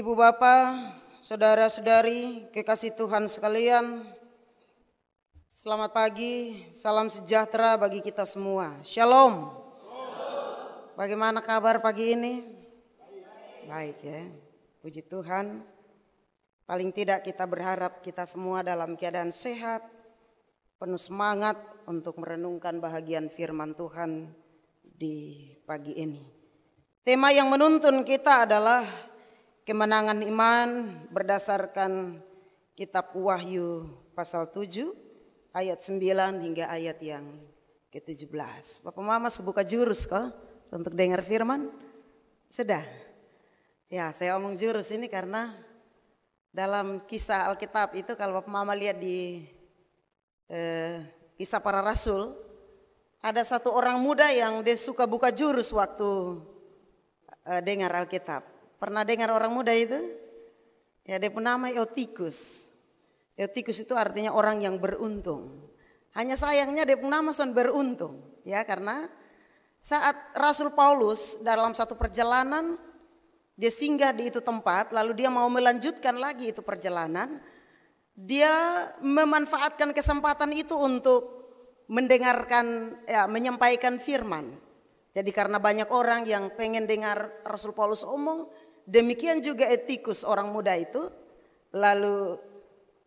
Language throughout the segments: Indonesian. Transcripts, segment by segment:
Ibu Bapak, saudara-saudari, kekasih Tuhan sekalian, selamat pagi, salam sejahtera bagi kita semua. Shalom. Bagaimana kabar pagi ini? Baik ya, puji Tuhan. Paling tidak kita berharap kita semua dalam keadaan sehat, penuh semangat untuk merenungkan bahagian firman Tuhan di pagi ini. Tema yang menuntun kita adalah kemenangan iman berdasarkan kitab Wahyu pasal 7 ayat 9 hingga ayat yang ke-17. Bapak Mama sebuka jurus kok untuk dengar firman. Sudah. Ya, saya omong jurus ini karena dalam kisah Alkitab itu kalau Bapak Mama lihat di eh, kisah para rasul, ada satu orang muda yang dia suka buka jurus waktu eh, dengar Alkitab. Pernah dengar orang muda itu? Ya dia pun nama Eotikus. Eotikus itu artinya orang yang beruntung. Hanya sayangnya dia pun nama son beruntung. Ya karena saat Rasul Paulus dalam satu perjalanan dia singgah di itu tempat lalu dia mau melanjutkan lagi itu perjalanan. Dia memanfaatkan kesempatan itu untuk mendengarkan ya menyampaikan firman. Jadi karena banyak orang yang pengen dengar Rasul Paulus omong, Demikian juga etikus orang muda itu. Lalu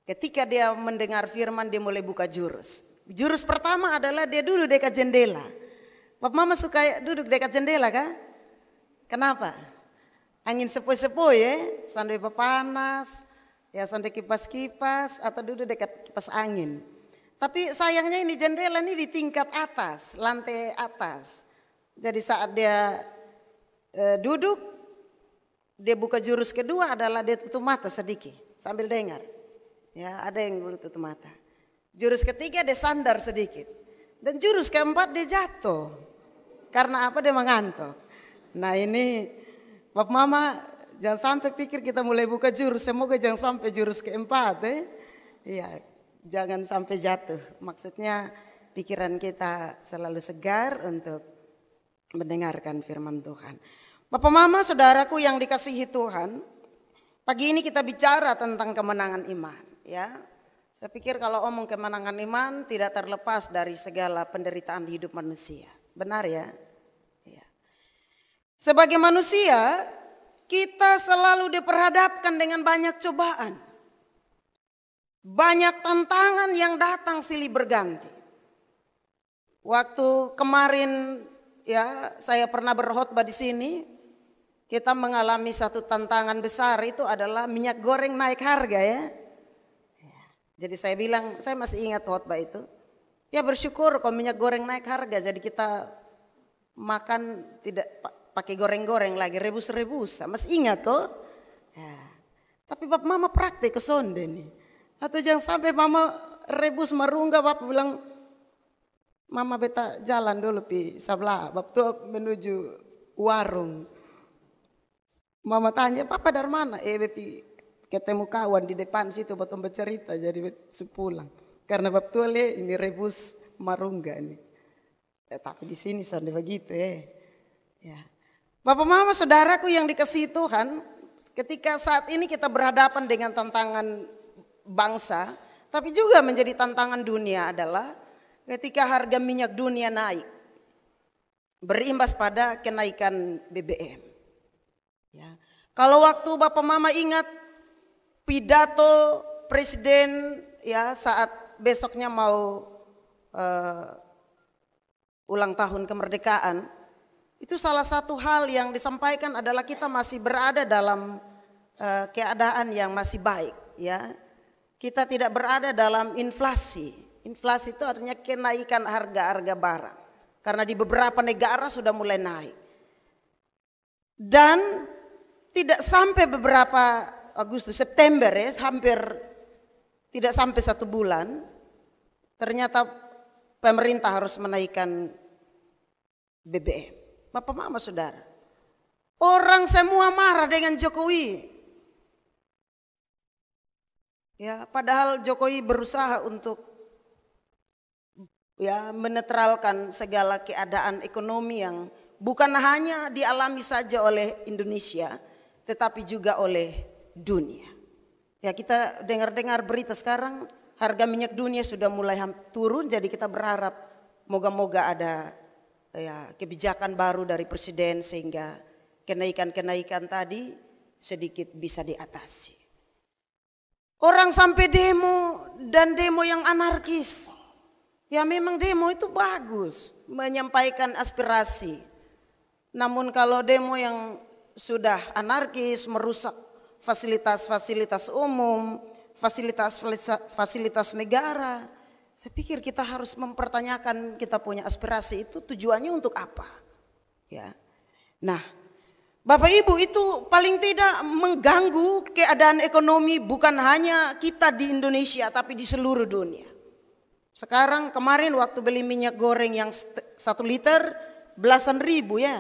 ketika dia mendengar firman dia mulai buka jurus. Jurus pertama adalah dia duduk dekat jendela. Papa mama suka duduk dekat jendela kan Kenapa? Angin sepoi-sepoi ya, Sandai panas, ya sandi kipas-kipas atau duduk dekat kipas angin. Tapi sayangnya ini jendela ini di tingkat atas, lantai atas. Jadi saat dia eh, duduk dia buka jurus kedua adalah dia tutup mata sedikit sambil dengar. Ya, ada yang dulu tutup mata. Jurus ketiga dia sandar sedikit. Dan jurus keempat dia jatuh. Karena apa dia mengantuk. Nah ini Bapak Mama jangan sampai pikir kita mulai buka jurus. Semoga jangan sampai jurus keempat. Eh. Ya, jangan sampai jatuh. Maksudnya pikiran kita selalu segar untuk mendengarkan firman Tuhan. Bapak mama saudaraku yang dikasihi Tuhan, pagi ini kita bicara tentang kemenangan iman ya. Saya pikir kalau omong kemenangan iman tidak terlepas dari segala penderitaan hidup manusia. Benar ya? ya. Sebagai manusia kita selalu diperhadapkan dengan banyak cobaan. Banyak tantangan yang datang silih berganti. Waktu kemarin ya saya pernah berkhotbah di sini, kita mengalami satu tantangan besar itu adalah minyak goreng naik harga ya. ya jadi saya bilang, saya masih ingat khotbah itu. Ya bersyukur kalau minyak goreng naik harga, jadi kita makan tidak pakai goreng-goreng lagi, rebus-rebus. Masih ingat kok. Ya. Tapi bapak mama praktik ke sonde nih. Atau jangan sampai mama rebus merungga, bapak bilang, mama beta jalan dulu pi sebelah, waktu tuh menuju warung. Mama tanya, Papa dari mana? Eh, bepi ketemu kawan di depan situ, betul bercerita, jadi sepulang. Karena waktu ini rebus marungga nih. Eh, tapi di sini soalnya begitu eh. Ya. Bapak mama saudaraku yang dikasih Tuhan, ketika saat ini kita berhadapan dengan tantangan bangsa, tapi juga menjadi tantangan dunia adalah ketika harga minyak dunia naik, berimbas pada kenaikan BBM. Ya. Kalau waktu Bapak Mama ingat pidato presiden ya saat besoknya mau uh, ulang tahun kemerdekaan, itu salah satu hal yang disampaikan adalah kita masih berada dalam uh, keadaan yang masih baik, ya. Kita tidak berada dalam inflasi. Inflasi itu artinya kenaikan harga-harga barang. Karena di beberapa negara sudah mulai naik. Dan tidak sampai beberapa Agustus, September ya, hampir tidak sampai satu bulan, ternyata pemerintah harus menaikkan BBM. Bapak mama saudara, orang semua marah dengan Jokowi. Ya, padahal Jokowi berusaha untuk ya menetralkan segala keadaan ekonomi yang bukan hanya dialami saja oleh Indonesia, tetapi juga oleh dunia. Ya kita dengar-dengar berita sekarang harga minyak dunia sudah mulai turun jadi kita berharap moga-moga ada ya kebijakan baru dari presiden sehingga kenaikan-kenaikan tadi sedikit bisa diatasi. Orang sampai demo dan demo yang anarkis. Ya memang demo itu bagus menyampaikan aspirasi. Namun kalau demo yang sudah anarkis, merusak fasilitas-fasilitas umum, fasilitas-fasilitas negara. Saya pikir kita harus mempertanyakan kita punya aspirasi itu tujuannya untuk apa? Ya. Nah, Bapak Ibu itu paling tidak mengganggu keadaan ekonomi bukan hanya kita di Indonesia tapi di seluruh dunia. Sekarang kemarin waktu beli minyak goreng yang satu liter belasan ribu ya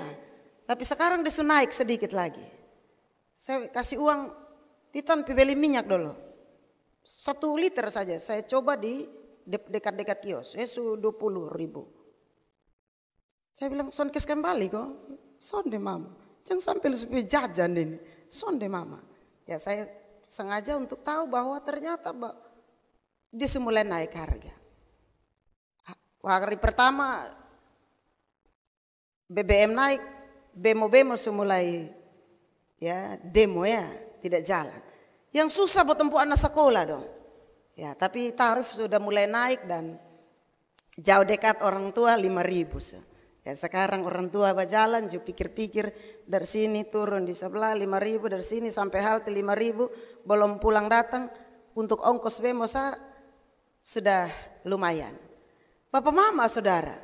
tapi sekarang dia naik sedikit lagi. Saya kasih uang Titan beli minyak dulu. Satu liter saja saya coba di dekat-dekat kios. saya eh, su 20 ribu. Saya bilang son kes kembali kok. Son de mama. Jangan sampai lu jajan jajan ini. de mama. Ya saya sengaja untuk tahu bahwa ternyata bah, dia semula naik harga. Hari pertama BBM naik bemo-bemo semulai ya demo ya tidak jalan. Yang susah buat tempuh anak sekolah dong. Ya, tapi tarif sudah mulai naik dan jauh dekat orang tua 5000. So. Ya, sekarang orang tua berjalan, juga pikir-pikir dari sini turun di sebelah 5000, dari sini sampai halte 5000, belum pulang datang untuk ongkos bemo saya sudah lumayan. Bapak mama saudara,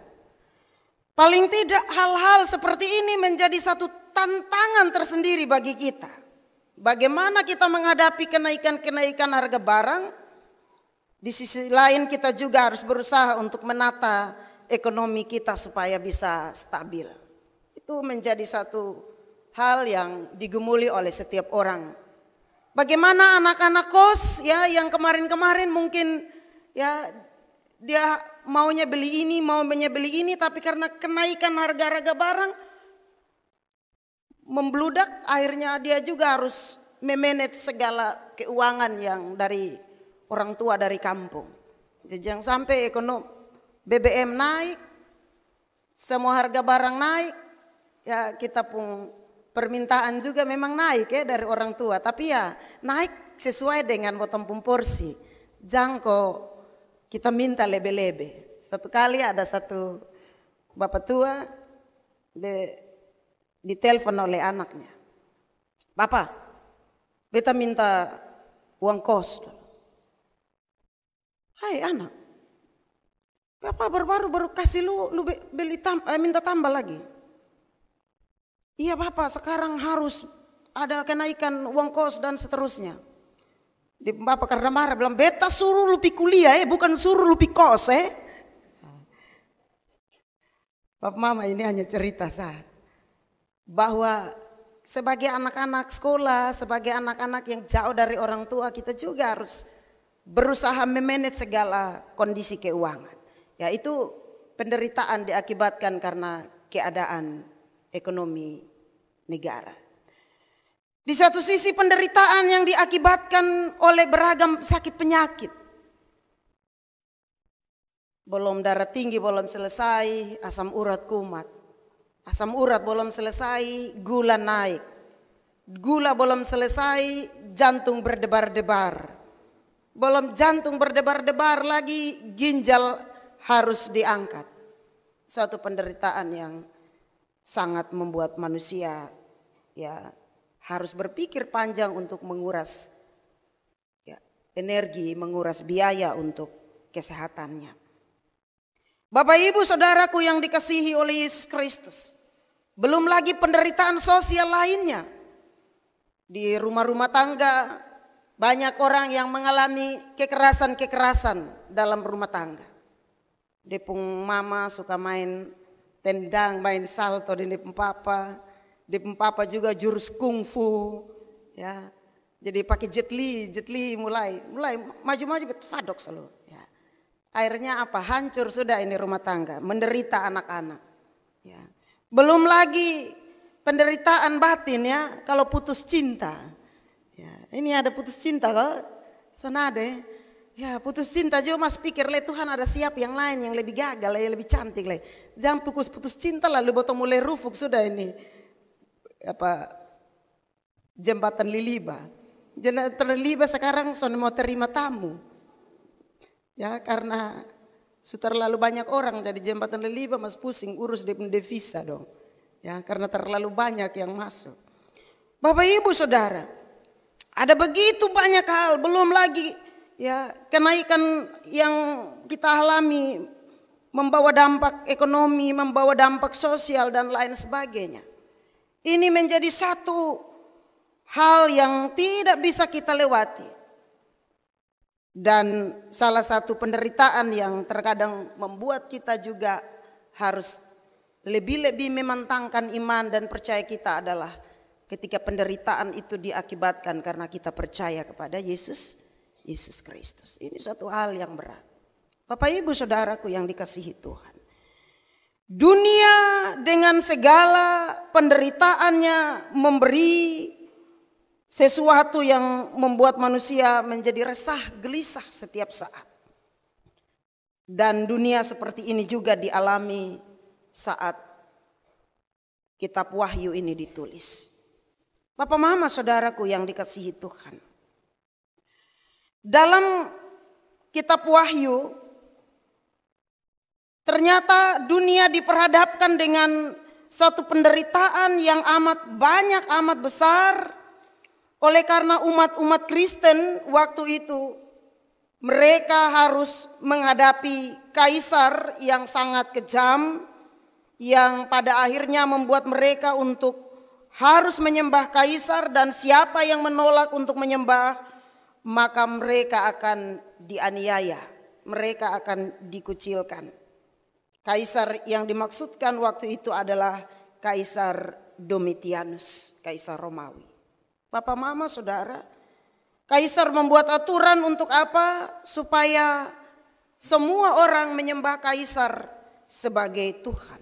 Paling tidak hal-hal seperti ini menjadi satu tantangan tersendiri bagi kita. Bagaimana kita menghadapi kenaikan-kenaikan harga barang? Di sisi lain kita juga harus berusaha untuk menata ekonomi kita supaya bisa stabil. Itu menjadi satu hal yang digemuli oleh setiap orang. Bagaimana anak-anak kos ya yang kemarin-kemarin mungkin ya dia maunya beli ini, maunya beli ini, tapi karena kenaikan harga-harga barang membludak, akhirnya dia juga harus memanage segala keuangan yang dari orang tua dari kampung. Jadi jangan sampai ekonom BBM naik, semua harga barang naik, ya kita pun permintaan juga memang naik ya dari orang tua, tapi ya naik sesuai dengan potong porsi. jangko kita minta lebe-lebe. Satu kali ada satu bapak tua di, ditelepon oleh anaknya. Bapak, beta minta uang kos. Hai anak, Bapak baru-baru baru kasih lu, lu beli tam, eh, minta tambah lagi. Iya Bapak, sekarang harus ada kenaikan uang kos dan seterusnya. Di bapak karena marah bilang beta suruh lu kuliah eh bukan suruh lu kos eh. Ya. Bapak mama ini hanya cerita sah bahwa sebagai anak-anak sekolah, sebagai anak-anak yang jauh dari orang tua kita juga harus berusaha memanage segala kondisi keuangan. Ya itu penderitaan diakibatkan karena keadaan ekonomi negara. Di satu sisi penderitaan yang diakibatkan oleh beragam sakit penyakit. Belum darah tinggi belum selesai, asam urat kumat. Asam urat belum selesai, gula naik. Gula belum selesai, jantung berdebar-debar. Belum jantung berdebar-debar lagi, ginjal harus diangkat. Suatu penderitaan yang sangat membuat manusia ya harus berpikir panjang untuk menguras ya, energi, menguras biaya untuk kesehatannya. Bapak ibu saudaraku yang dikasihi oleh Yesus Kristus. Belum lagi penderitaan sosial lainnya. Di rumah-rumah tangga banyak orang yang mengalami kekerasan-kekerasan dalam rumah tangga. Depung mama suka main tendang, main salto di papa. Di Papa juga jurus kungfu, ya. Jadi pakai jetli, jetli mulai, mulai maju-maju fadok selalu. Ya. Akhirnya apa? Hancur sudah ini rumah tangga, menderita anak-anak. Ya. Belum lagi penderitaan batin ya, kalau putus cinta. Ya, ini ada putus cinta kok, senade. Ya putus cinta juga mas pikir le Tuhan ada siap yang lain yang lebih gagal, yang lebih cantik le. Jangan putus putus cinta lalu botol mulai rufuk sudah ini apa jembatan Liliba. Jembatan Liliba sekarang sudah mau terima tamu. Ya karena sudah terlalu banyak orang jadi jembatan Liliba mas pusing urus devisa dong. Ya karena terlalu banyak yang masuk. Bapak Ibu Saudara, ada begitu banyak hal belum lagi ya kenaikan yang kita alami membawa dampak ekonomi, membawa dampak sosial dan lain sebagainya. Ini menjadi satu hal yang tidak bisa kita lewati. Dan salah satu penderitaan yang terkadang membuat kita juga harus lebih-lebih memantangkan iman dan percaya kita adalah ketika penderitaan itu diakibatkan karena kita percaya kepada Yesus, Yesus Kristus. Ini satu hal yang berat. Bapak Ibu Saudaraku yang dikasihi Tuhan. Dunia dengan segala penderitaannya memberi sesuatu yang membuat manusia menjadi resah, gelisah setiap saat. Dan dunia seperti ini juga dialami saat kitab Wahyu ini ditulis. Bapak mama saudaraku yang dikasihi Tuhan. Dalam kitab Wahyu Ternyata dunia diperhadapkan dengan satu penderitaan yang amat banyak, amat besar. Oleh karena umat-umat Kristen waktu itu mereka harus menghadapi kaisar yang sangat kejam yang pada akhirnya membuat mereka untuk harus menyembah kaisar dan siapa yang menolak untuk menyembah maka mereka akan dianiaya, mereka akan dikucilkan. Kaisar yang dimaksudkan waktu itu adalah Kaisar Domitianus, Kaisar Romawi. Papa, mama saudara, Kaisar membuat aturan untuk apa? Supaya semua orang menyembah Kaisar sebagai Tuhan.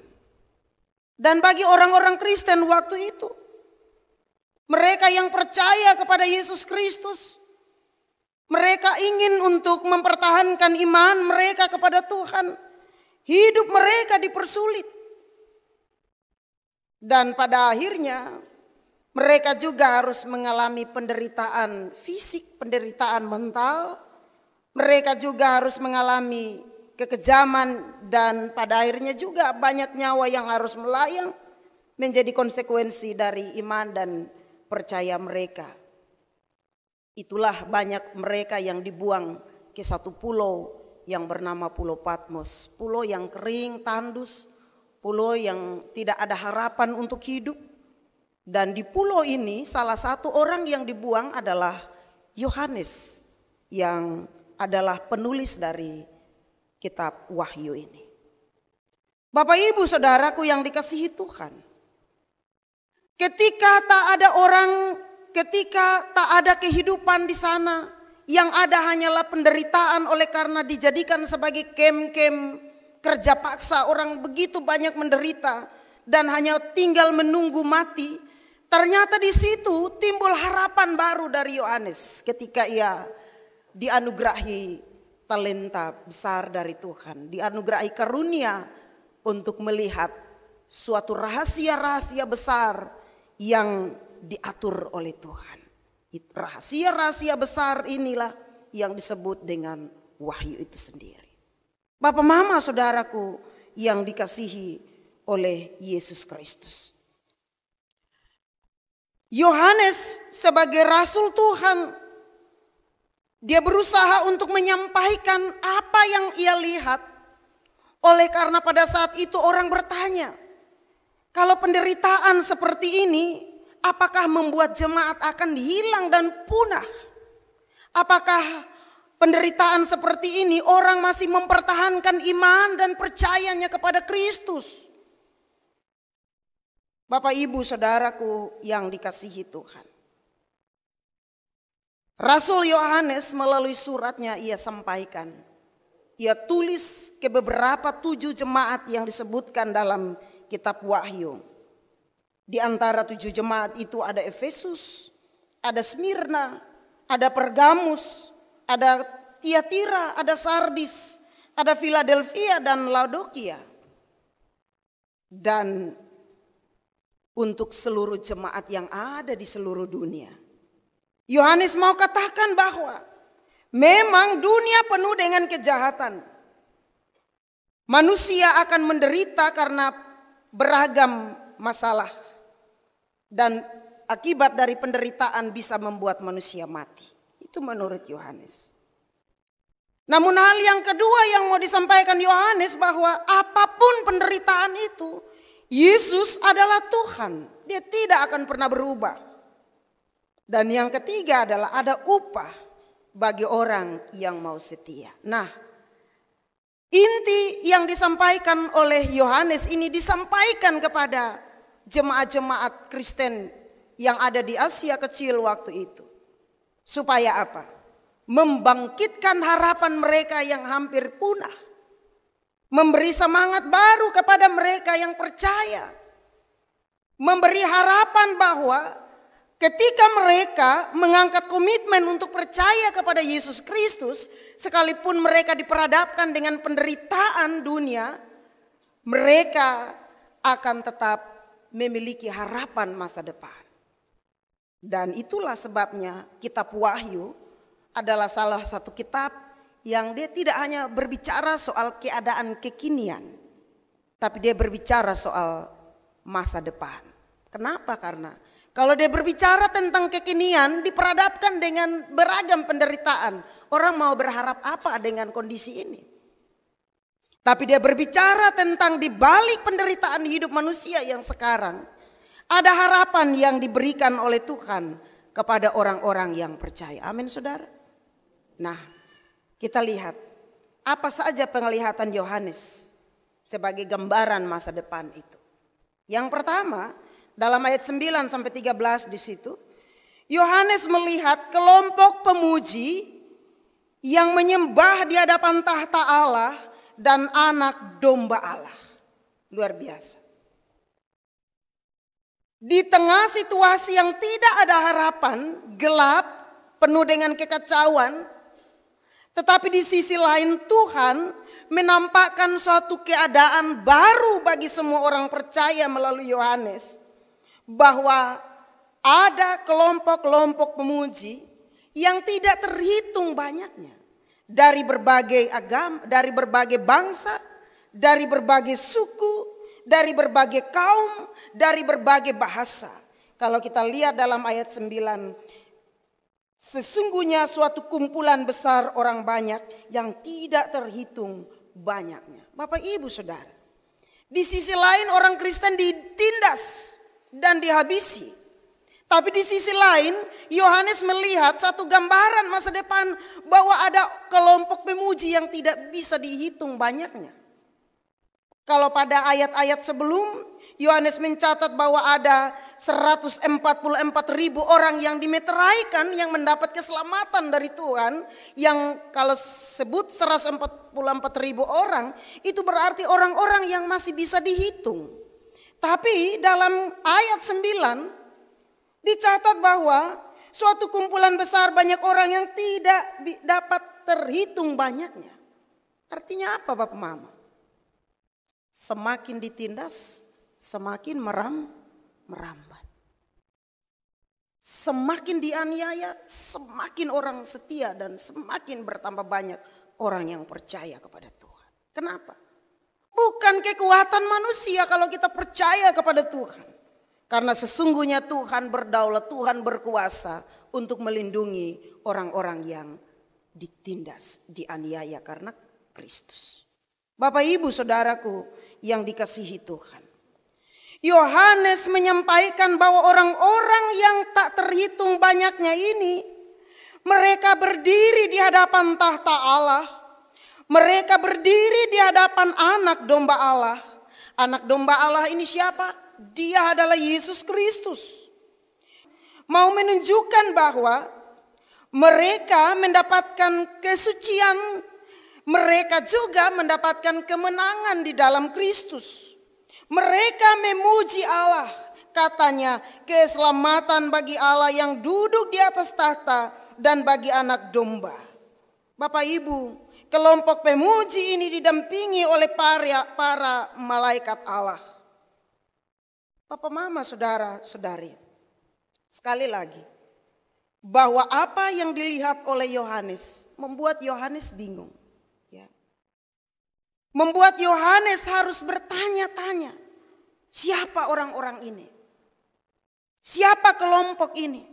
Dan bagi orang-orang Kristen waktu itu, mereka yang percaya kepada Yesus Kristus, mereka ingin untuk mempertahankan iman mereka kepada Tuhan. Hidup mereka dipersulit. Dan pada akhirnya mereka juga harus mengalami penderitaan fisik, penderitaan mental. Mereka juga harus mengalami kekejaman dan pada akhirnya juga banyak nyawa yang harus melayang menjadi konsekuensi dari iman dan percaya mereka. Itulah banyak mereka yang dibuang ke satu pulau yang bernama Pulau Patmos, pulau yang kering, tandus, pulau yang tidak ada harapan untuk hidup. Dan di pulau ini salah satu orang yang dibuang adalah Yohanes yang adalah penulis dari kitab Wahyu ini. Bapak Ibu Saudaraku yang dikasihi Tuhan. Ketika tak ada orang, ketika tak ada kehidupan di sana, yang ada hanyalah penderitaan oleh karena dijadikan sebagai kem-kem kerja paksa orang begitu banyak menderita dan hanya tinggal menunggu mati. Ternyata di situ timbul harapan baru dari Yohanes ketika ia dianugerahi talenta besar dari Tuhan, dianugerahi karunia untuk melihat suatu rahasia-rahasia besar yang diatur oleh Tuhan. Rahasia-rahasia besar inilah yang disebut dengan wahyu itu sendiri. Bapak mama saudaraku yang dikasihi oleh Yesus Kristus. Yohanes sebagai rasul Tuhan dia berusaha untuk menyampaikan apa yang ia lihat oleh karena pada saat itu orang bertanya, kalau penderitaan seperti ini Apakah membuat jemaat akan hilang dan punah? Apakah penderitaan seperti ini orang masih mempertahankan iman dan percayanya kepada Kristus? Bapak ibu saudaraku yang dikasihi Tuhan. Rasul Yohanes melalui suratnya ia sampaikan. Ia tulis ke beberapa tujuh jemaat yang disebutkan dalam kitab Wahyu. Di antara tujuh jemaat itu ada Efesus, ada Smyrna, ada Pergamus, ada Tiatira, ada Sardis, ada Philadelphia dan Laodokia. Dan untuk seluruh jemaat yang ada di seluruh dunia. Yohanes mau katakan bahwa memang dunia penuh dengan kejahatan. Manusia akan menderita karena beragam masalah dan akibat dari penderitaan bisa membuat manusia mati. Itu menurut Yohanes. Namun hal yang kedua yang mau disampaikan Yohanes bahwa apapun penderitaan itu, Yesus adalah Tuhan. Dia tidak akan pernah berubah. Dan yang ketiga adalah ada upah bagi orang yang mau setia. Nah, inti yang disampaikan oleh Yohanes ini disampaikan kepada jemaat-jemaat Kristen yang ada di Asia kecil waktu itu. Supaya apa? Membangkitkan harapan mereka yang hampir punah. Memberi semangat baru kepada mereka yang percaya. Memberi harapan bahwa ketika mereka mengangkat komitmen untuk percaya kepada Yesus Kristus, sekalipun mereka diperhadapkan dengan penderitaan dunia, mereka akan tetap memiliki harapan masa depan. Dan itulah sebabnya kitab Wahyu adalah salah satu kitab yang dia tidak hanya berbicara soal keadaan kekinian, tapi dia berbicara soal masa depan. Kenapa? Karena kalau dia berbicara tentang kekinian diperadapkan dengan beragam penderitaan. Orang mau berharap apa dengan kondisi ini? Tapi dia berbicara tentang di balik penderitaan hidup manusia yang sekarang. Ada harapan yang diberikan oleh Tuhan kepada orang-orang yang percaya. Amin saudara. Nah kita lihat apa saja penglihatan Yohanes sebagai gambaran masa depan itu. Yang pertama dalam ayat 9 sampai 13 di situ Yohanes melihat kelompok pemuji yang menyembah di hadapan tahta Allah dan anak domba Allah. Luar biasa. Di tengah situasi yang tidak ada harapan, gelap, penuh dengan kekacauan, tetapi di sisi lain Tuhan menampakkan suatu keadaan baru bagi semua orang percaya melalui Yohanes bahwa ada kelompok-kelompok pemuji yang tidak terhitung banyaknya dari berbagai agama, dari berbagai bangsa, dari berbagai suku, dari berbagai kaum, dari berbagai bahasa. Kalau kita lihat dalam ayat 9, sesungguhnya suatu kumpulan besar orang banyak yang tidak terhitung banyaknya. Bapak Ibu Saudara, di sisi lain orang Kristen ditindas dan dihabisi. Tapi di sisi lain, Yohanes melihat satu gambaran masa depan bahwa ada kelompok pemuji yang tidak bisa dihitung banyaknya. Kalau pada ayat-ayat sebelum, Yohanes mencatat bahwa ada 144 ribu orang yang dimeteraikan yang mendapat keselamatan dari Tuhan. Yang kalau sebut 144 ribu orang, itu berarti orang-orang yang masih bisa dihitung. Tapi dalam ayat 9, Dicatat bahwa suatu kumpulan besar banyak orang yang tidak dapat terhitung banyaknya. Artinya apa Bapak Mama? Semakin ditindas, semakin meram, merambat. Semakin dianiaya, semakin orang setia dan semakin bertambah banyak orang yang percaya kepada Tuhan. Kenapa? Bukan kekuatan manusia kalau kita percaya kepada Tuhan. Karena sesungguhnya Tuhan berdaulat, Tuhan berkuasa untuk melindungi orang-orang yang ditindas, dianiaya karena Kristus. Bapak Ibu Saudaraku yang dikasihi Tuhan. Yohanes menyampaikan bahwa orang-orang yang tak terhitung banyaknya ini mereka berdiri di hadapan tahta Allah. Mereka berdiri di hadapan anak domba Allah. Anak domba Allah ini siapa? dia adalah Yesus Kristus. Mau menunjukkan bahwa mereka mendapatkan kesucian, mereka juga mendapatkan kemenangan di dalam Kristus. Mereka memuji Allah, katanya, keselamatan bagi Allah yang duduk di atas tahta dan bagi anak domba. Bapak Ibu, kelompok pemuji ini didampingi oleh para, para malaikat Allah. Papa mama saudara saudari. Sekali lagi. Bahwa apa yang dilihat oleh Yohanes membuat Yohanes bingung. Ya. Membuat Yohanes harus bertanya-tanya. Siapa orang-orang ini? Siapa kelompok ini?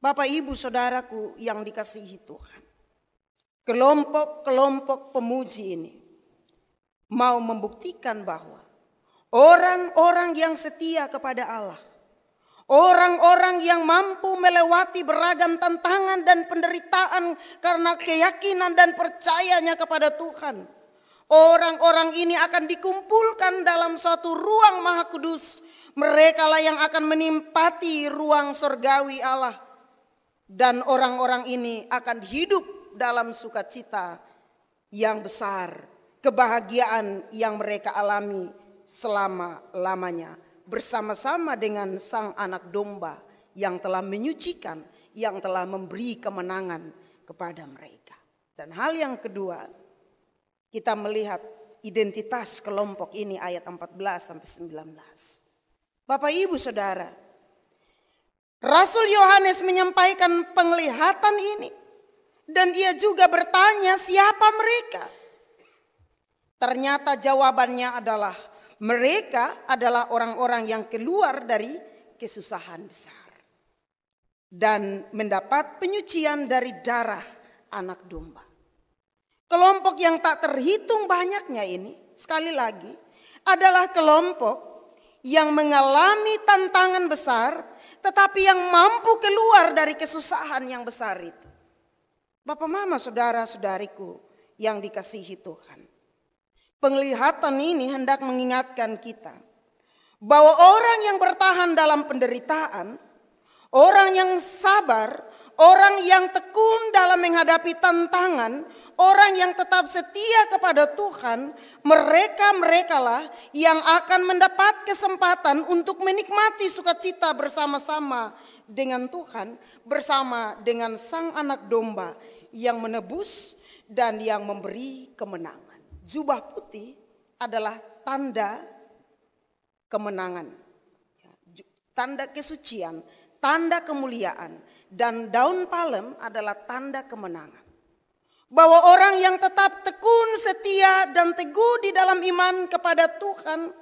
Bapak ibu saudaraku yang dikasihi Tuhan. Kelompok-kelompok pemuji ini mau membuktikan bahwa Orang-orang yang setia kepada Allah. Orang-orang yang mampu melewati beragam tantangan dan penderitaan karena keyakinan dan percayanya kepada Tuhan. Orang-orang ini akan dikumpulkan dalam suatu ruang maha kudus. Mereka lah yang akan menimpati ruang surgawi Allah. Dan orang-orang ini akan hidup dalam sukacita yang besar. Kebahagiaan yang mereka alami selama-lamanya bersama-sama dengan sang anak domba yang telah menyucikan, yang telah memberi kemenangan kepada mereka. Dan hal yang kedua, kita melihat identitas kelompok ini ayat 14 sampai 19. Bapak Ibu Saudara, Rasul Yohanes menyampaikan penglihatan ini dan ia juga bertanya siapa mereka. Ternyata jawabannya adalah mereka adalah orang-orang yang keluar dari kesusahan besar dan mendapat penyucian dari darah anak domba. Kelompok yang tak terhitung banyaknya ini, sekali lagi, adalah kelompok yang mengalami tantangan besar, tetapi yang mampu keluar dari kesusahan yang besar itu. Bapak, mama, saudara, saudariku yang dikasihi Tuhan, Penglihatan ini hendak mengingatkan kita bahwa orang yang bertahan dalam penderitaan, orang yang sabar, orang yang tekun dalam menghadapi tantangan, orang yang tetap setia kepada Tuhan, mereka-merekalah yang akan mendapat kesempatan untuk menikmati sukacita bersama-sama dengan Tuhan, bersama dengan Sang Anak Domba yang menebus dan yang memberi kemenangan jubah putih adalah tanda kemenangan, ya, tanda kesucian, tanda kemuliaan, dan daun palem adalah tanda kemenangan. Bahwa orang yang tetap tekun, setia, dan teguh di dalam iman kepada Tuhan,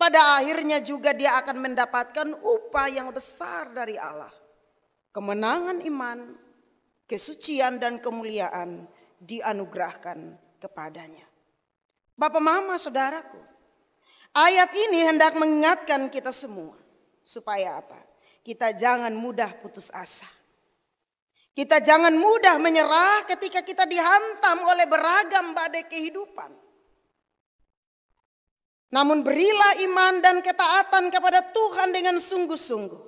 pada akhirnya juga dia akan mendapatkan upah yang besar dari Allah. Kemenangan iman, kesucian, dan kemuliaan dianugerahkan kepadanya. Bapak mama saudaraku. Ayat ini hendak mengingatkan kita semua. Supaya apa? Kita jangan mudah putus asa. Kita jangan mudah menyerah ketika kita dihantam oleh beragam badai kehidupan. Namun berilah iman dan ketaatan kepada Tuhan dengan sungguh-sungguh.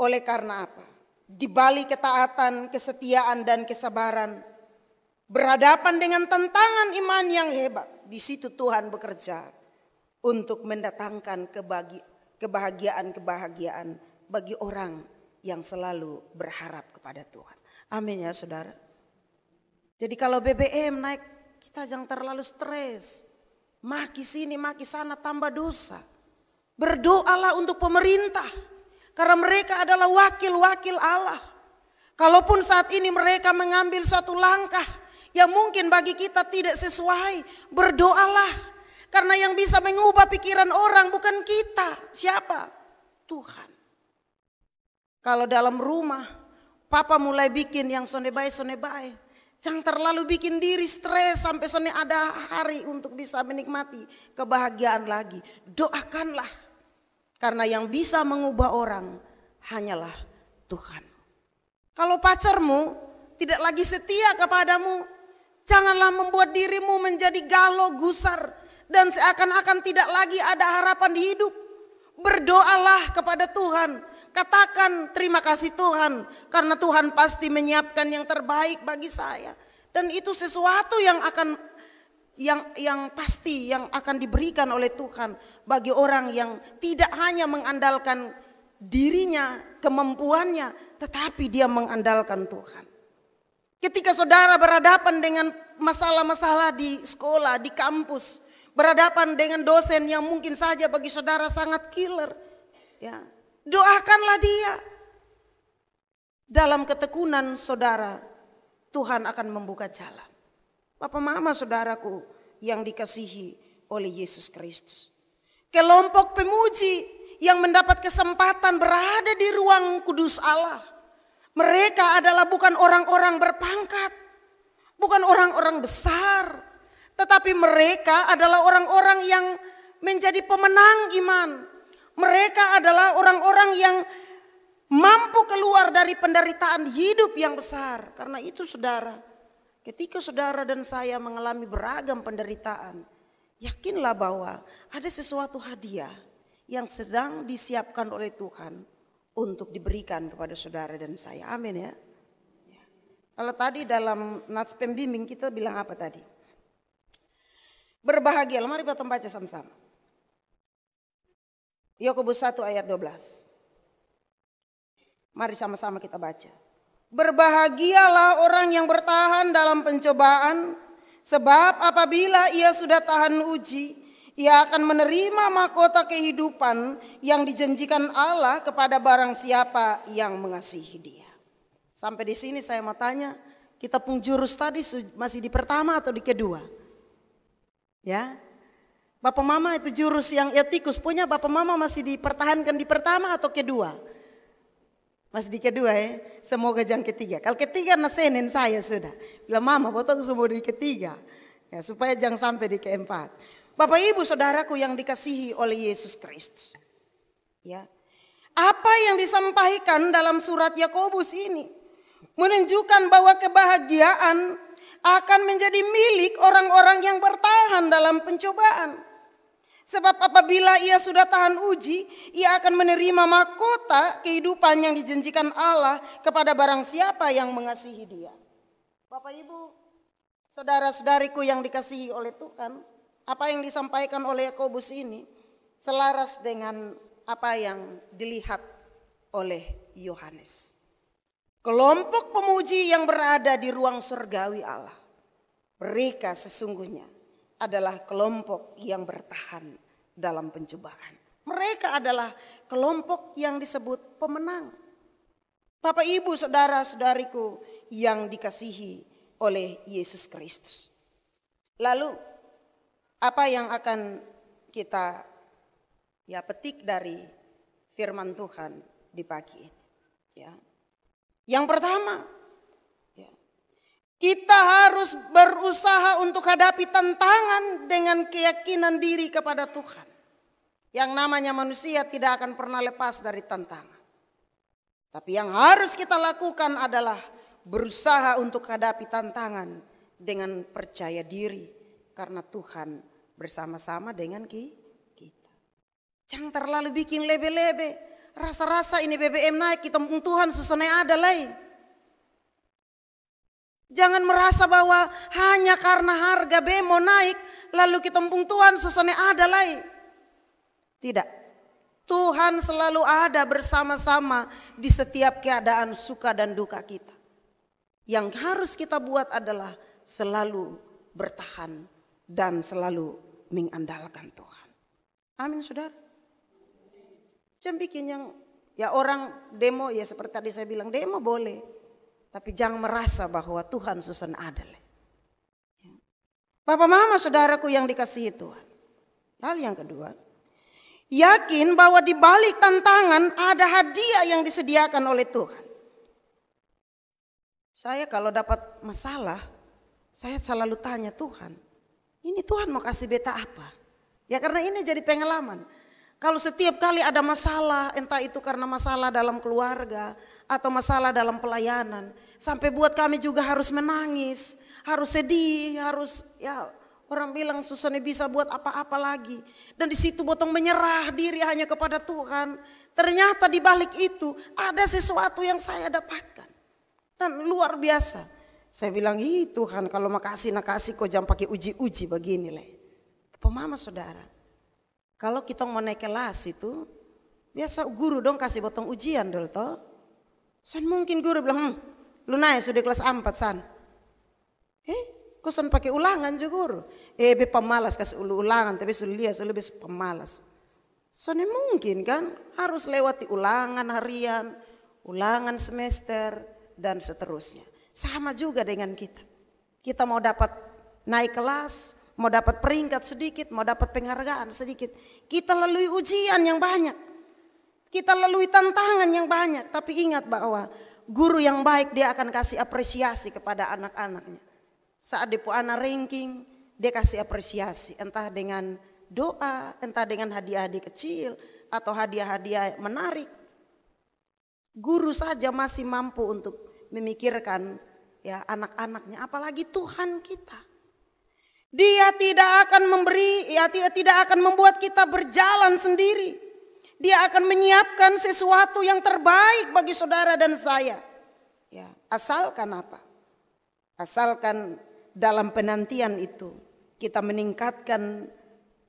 Oleh karena apa? Di balik ketaatan, kesetiaan dan kesabaran berhadapan dengan tantangan iman yang hebat. Di situ Tuhan bekerja untuk mendatangkan kebahagiaan-kebahagiaan bagi orang yang selalu berharap kepada Tuhan. Amin ya saudara. Jadi kalau BBM naik kita jangan terlalu stres. Maki sini, maki sana, tambah dosa. Berdoalah untuk pemerintah. Karena mereka adalah wakil-wakil Allah. Kalaupun saat ini mereka mengambil satu langkah yang mungkin bagi kita tidak sesuai, berdoalah. Karena yang bisa mengubah pikiran orang bukan kita. Siapa? Tuhan. Kalau dalam rumah, papa mulai bikin yang sone bay Jangan terlalu bikin diri stres sampai sone ada hari untuk bisa menikmati kebahagiaan lagi. Doakanlah. Karena yang bisa mengubah orang hanyalah Tuhan. Kalau pacarmu tidak lagi setia kepadamu, Janganlah membuat dirimu menjadi galau gusar dan seakan-akan tidak lagi ada harapan di hidup. Berdoalah kepada Tuhan. Katakan terima kasih Tuhan karena Tuhan pasti menyiapkan yang terbaik bagi saya. Dan itu sesuatu yang akan yang yang pasti yang akan diberikan oleh Tuhan bagi orang yang tidak hanya mengandalkan dirinya, kemampuannya, tetapi dia mengandalkan Tuhan. Ketika saudara berhadapan dengan masalah-masalah di sekolah, di kampus, berhadapan dengan dosen yang mungkin saja bagi saudara sangat killer, ya. Doakanlah dia. Dalam ketekunan saudara, Tuhan akan membuka jalan. Bapak mama saudaraku yang dikasihi oleh Yesus Kristus. Kelompok pemuji yang mendapat kesempatan berada di ruang kudus Allah mereka adalah bukan orang-orang berpangkat, bukan orang-orang besar, tetapi mereka adalah orang-orang yang menjadi pemenang iman. Mereka adalah orang-orang yang mampu keluar dari penderitaan hidup yang besar. Karena itu saudara, ketika saudara dan saya mengalami beragam penderitaan, yakinlah bahwa ada sesuatu hadiah yang sedang disiapkan oleh Tuhan untuk diberikan kepada saudara dan saya. Amin ya. Kalau tadi dalam nats pembimbing kita bilang apa tadi? Berbahagia. Mari kita baca sama-sama. Yakobus 1 ayat 12. Mari sama-sama kita baca. Berbahagialah orang yang bertahan dalam pencobaan, sebab apabila ia sudah tahan uji, ia akan menerima mahkota kehidupan yang dijanjikan Allah kepada barang siapa yang mengasihi dia. Sampai di sini saya mau tanya, kita pun jurus tadi masih di pertama atau di kedua? Ya, Bapak Mama itu jurus yang etikus ya punya Bapak Mama masih dipertahankan di pertama atau kedua? Masih di kedua ya, semoga jangan ketiga. Kalau ketiga nasenin saya sudah. Bila Mama potong semua di ketiga, ya, supaya jangan sampai di keempat. Bapak Ibu saudaraku yang dikasihi oleh Yesus Kristus. Ya. Apa yang disampaikan dalam surat Yakobus ini menunjukkan bahwa kebahagiaan akan menjadi milik orang-orang yang bertahan dalam pencobaan. Sebab apabila ia sudah tahan uji, ia akan menerima mahkota kehidupan yang dijanjikan Allah kepada barang siapa yang mengasihi dia. Bapak Ibu, saudara-saudariku yang dikasihi oleh Tuhan, apa yang disampaikan oleh Yakobus ini selaras dengan apa yang dilihat oleh Yohanes. Kelompok pemuji yang berada di ruang surgawi Allah. Mereka sesungguhnya adalah kelompok yang bertahan dalam pencobaan. Mereka adalah kelompok yang disebut pemenang. Bapak, ibu, saudara, saudariku yang dikasihi oleh Yesus Kristus. Lalu apa yang akan kita ya petik dari firman Tuhan di pagi ini? Ya. Yang pertama, ya, kita harus berusaha untuk hadapi tantangan dengan keyakinan diri kepada Tuhan. Yang namanya manusia tidak akan pernah lepas dari tantangan. Tapi yang harus kita lakukan adalah berusaha untuk hadapi tantangan dengan percaya diri karena Tuhan bersama-sama dengan ki kita. Jangan terlalu bikin lebe-lebe. Rasa-rasa ini BBM naik, kita Tuhan susunnya ada lain. Jangan merasa bahwa hanya karena harga bemo naik, lalu kita Tuhan susunnya ada lain. Tidak, Tuhan selalu ada bersama-sama di setiap keadaan suka dan duka kita. Yang harus kita buat adalah selalu bertahan dan selalu mengandalkan Tuhan. Amin saudara. Jangan bikin yang ya orang demo ya seperti tadi saya bilang demo boleh. Tapi jangan merasa bahwa Tuhan susun adil. Ya. Bapak mama saudaraku yang dikasihi Tuhan. Hal yang kedua, yakin bahwa di balik tantangan ada hadiah yang disediakan oleh Tuhan. Saya kalau dapat masalah, saya selalu tanya Tuhan, ini Tuhan mau kasih beta apa? Ya karena ini jadi pengalaman. Kalau setiap kali ada masalah, entah itu karena masalah dalam keluarga atau masalah dalam pelayanan, sampai buat kami juga harus menangis, harus sedih, harus ya orang bilang susahnya bisa buat apa-apa lagi. Dan di situ botong menyerah diri hanya kepada Tuhan. Ternyata di balik itu ada sesuatu yang saya dapatkan. Dan luar biasa. Saya bilang, ih Tuhan kalau makasih nakasih kok jangan pakai uji-uji begini leh. Pemama saudara, kalau kita mau naik kelas itu, biasa guru dong kasih botong ujian dulu toh. San mungkin guru bilang, hm, lu naik sudah kelas empat san. Eh, kok san pakai ulangan juga guru? Eh, be pemalas kasih ulu ulangan, tapi sudah lihat sudah lebih pemalas. Soalnya mungkin kan harus lewati ulangan harian, ulangan semester, dan seterusnya. Sama juga dengan kita. Kita mau dapat naik kelas, mau dapat peringkat sedikit, mau dapat penghargaan sedikit. Kita lalui ujian yang banyak. Kita lalui tantangan yang banyak. Tapi ingat bahwa guru yang baik dia akan kasih apresiasi kepada anak-anaknya. Saat di Puana ranking, dia kasih apresiasi. Entah dengan doa, entah dengan hadiah-hadiah kecil, atau hadiah-hadiah menarik. Guru saja masih mampu untuk memikirkan ya anak-anaknya apalagi Tuhan kita. Dia tidak akan memberi, ya tidak akan membuat kita berjalan sendiri. Dia akan menyiapkan sesuatu yang terbaik bagi saudara dan saya. Ya, asalkan apa? Asalkan dalam penantian itu kita meningkatkan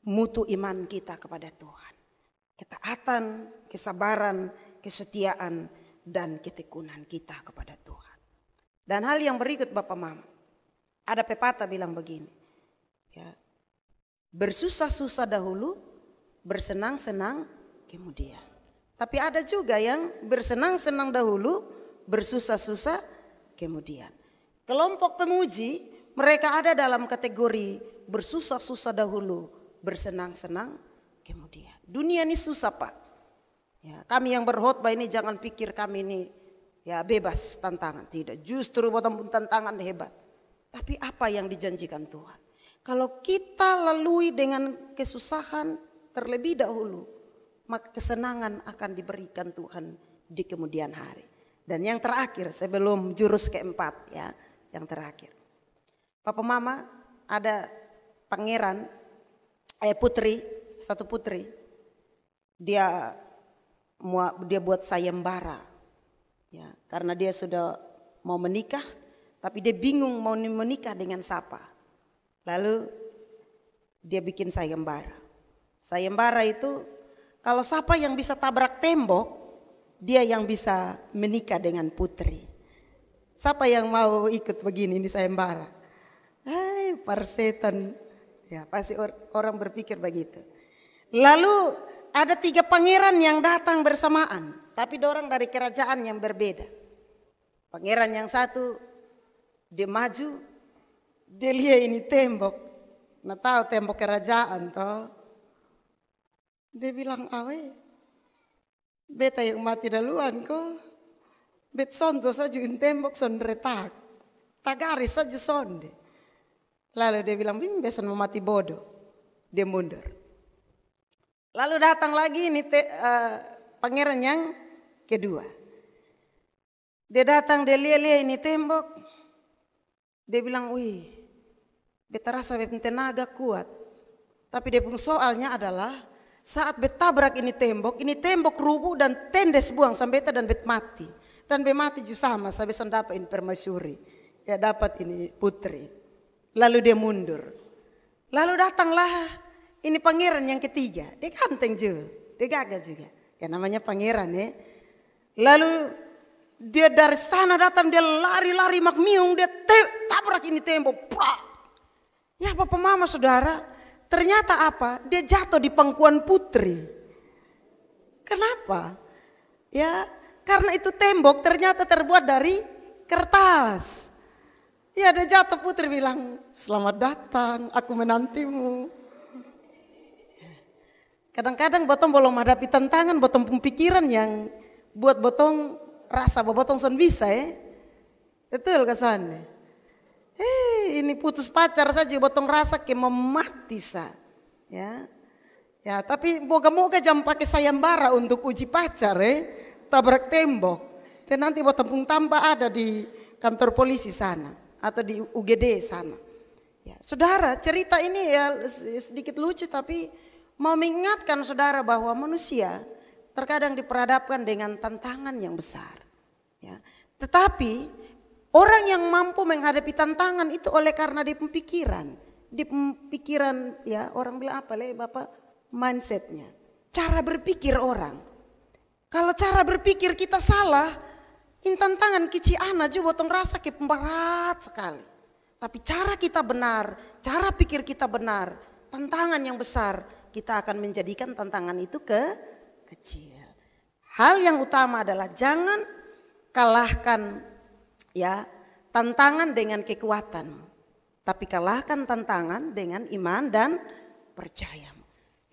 mutu iman kita kepada Tuhan. Ketaatan, kesabaran, kesetiaan, dan ketekunan kita kepada Tuhan. Dan hal yang berikut Bapak Mam, ada pepatah bilang begini, ya, bersusah-susah dahulu, bersenang-senang kemudian. Tapi ada juga yang bersenang-senang dahulu, bersusah-susah kemudian. Kelompok pemuji mereka ada dalam kategori bersusah-susah dahulu, bersenang-senang kemudian. Dunia ini susah pak, Ya, kami yang berkhutbah ini jangan pikir kami ini ya bebas tantangan, tidak. Justru pun tantangan hebat. Tapi apa yang dijanjikan Tuhan? Kalau kita lalui dengan kesusahan terlebih dahulu, maka kesenangan akan diberikan Tuhan di kemudian hari. Dan yang terakhir sebelum jurus keempat ya, yang terakhir. Papa Mama ada pangeran eh putri, satu putri. Dia dia buat sayembara. Ya, karena dia sudah mau menikah tapi dia bingung mau menikah dengan siapa. Lalu dia bikin sayembara. Sayembara itu kalau siapa yang bisa tabrak tembok, dia yang bisa menikah dengan putri. Siapa yang mau ikut begini ini sayembara? Hai, persetan. Ya, pasti orang berpikir begitu. Lalu ada tiga pangeran yang datang bersamaan, tapi dorang dari kerajaan yang berbeda. Pangeran yang satu, dia maju, dia lihat ini tembok. Nah tahu tembok kerajaan toh. Dia bilang, awe, beta yang mati duluan kok. Bet sonto saja tembok son retak. Tagaris saja sonde. Lalu dia bilang, biasa mau mati bodoh. Dia mundur. Lalu datang lagi ini te, uh, pangeran yang kedua. Dia datang, dia lihat-lihat ini tembok. Dia bilang, wih, beta rasa beta tenaga kuat. Tapi dia pun soalnya adalah saat betabrak ini tembok, ini tembok rubuh dan tendes buang sampai beta dan bet mati. Dan bet mati juga sama, sampai dapat ini permaisuri. Ya dapat ini putri. Lalu dia mundur. Lalu datanglah ini pangeran yang ketiga, dia ganteng juga, dia gagah juga. Ya namanya pangeran ya. Lalu dia dari sana datang, dia lari-lari makmiung, dia tabrak ini tembok. Prak. Ya papa mama saudara, ternyata apa? Dia jatuh di pangkuan putri. Kenapa? Ya karena itu tembok ternyata terbuat dari kertas. Ya ada jatuh putri bilang, selamat datang, aku menantimu. Kadang-kadang botong belum menghadapi tantangan, botong pemikiran yang buat botong rasa bahwa botong son bisa ya. Betul kesannya. Hei, eh, ini putus pacar saja botong rasa ke memati sa. Ya. Ya, tapi moga-moga jam pakai sayembara untuk uji pacar ya. Tabrak tembok. Dan nanti botong pun tambah ada di kantor polisi sana atau di UGD sana. Ya, saudara, cerita ini ya sedikit lucu tapi Mau mengingatkan saudara bahwa manusia terkadang diperhadapkan dengan tantangan yang besar. Ya. Tetapi orang yang mampu menghadapi tantangan itu oleh karena di pemikiran. Di pemikiran ya orang bilang apa le Bapak mindsetnya. Cara berpikir orang. Kalau cara berpikir kita salah, ini tantangan kici anak juga botong rasa ke pemberat sekali. Tapi cara kita benar, cara pikir kita benar, tantangan yang besar kita akan menjadikan tantangan itu ke kecil. Hal yang utama adalah jangan kalahkan ya tantangan dengan kekuatan, tapi kalahkan tantangan dengan iman dan percaya.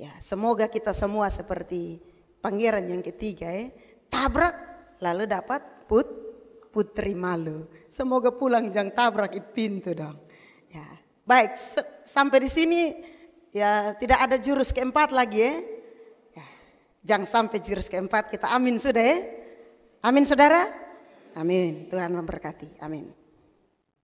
Ya, semoga kita semua seperti pangeran yang ketiga ya, tabrak lalu dapat put putri malu. Semoga pulang jangan tabrak itu pintu dong. Ya. Baik, sampai di sini Ya tidak ada jurus keempat lagi ya. ya jangan sampai jurus keempat kita amin sudah ya. Amin saudara. Amin. Tuhan memberkati. Amin.